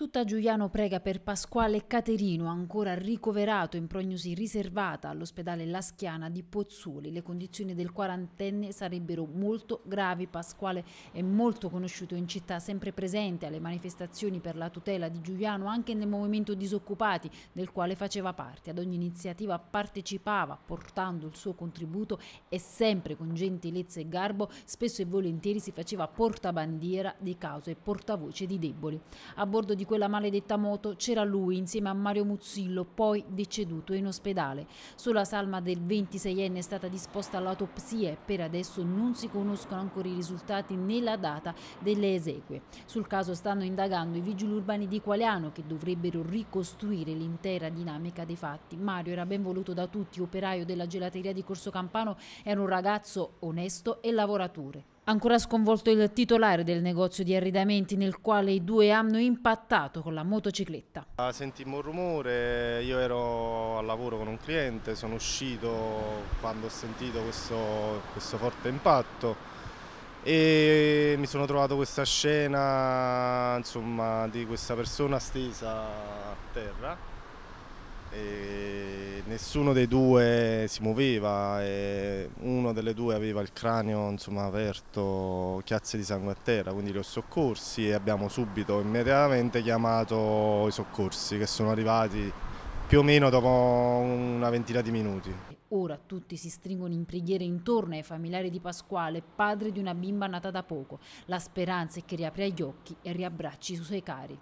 Tutta Giuliano prega per Pasquale Caterino, ancora ricoverato in prognosi riservata all'ospedale Laschiana di Pozzuoli. Le condizioni del quarantenne sarebbero molto gravi. Pasquale è molto conosciuto in città, sempre presente alle manifestazioni per la tutela di Giuliano, anche nel movimento disoccupati del quale faceva parte. Ad ogni iniziativa partecipava, portando il suo contributo e sempre con gentilezza e garbo, spesso e volentieri si faceva portabandiera di cause e portavoce di deboli. A bordo di quella maledetta moto c'era lui insieme a Mario Muzzillo, poi deceduto in ospedale. Sulla salma del 26enne è stata disposta l'autopsia e per adesso non si conoscono ancora i risultati né la data delle esegue. Sul caso stanno indagando i vigili urbani di Qualiano che dovrebbero ricostruire l'intera dinamica dei fatti. Mario era ben voluto da tutti, operaio della gelateria di Corso Campano, era un ragazzo onesto e lavoratore. Ancora sconvolto il titolare del negozio di arredamenti nel quale i due hanno impattato con la motocicletta. Ah, sentimmo un rumore, io ero al lavoro con un cliente, sono uscito quando ho sentito questo, questo forte impatto e mi sono trovato questa scena insomma, di questa persona stesa a terra e nessuno dei due si muoveva, uno delle due aveva il cranio insomma, aperto, chiazze di sangue a terra, quindi li ho soccorsi e abbiamo subito, immediatamente chiamato i soccorsi che sono arrivati più o meno dopo una ventina di minuti. Ora tutti si stringono in preghiere intorno ai familiari di Pasquale, padre di una bimba nata da poco. La speranza è che riapra gli occhi e riabbracci i suoi cari.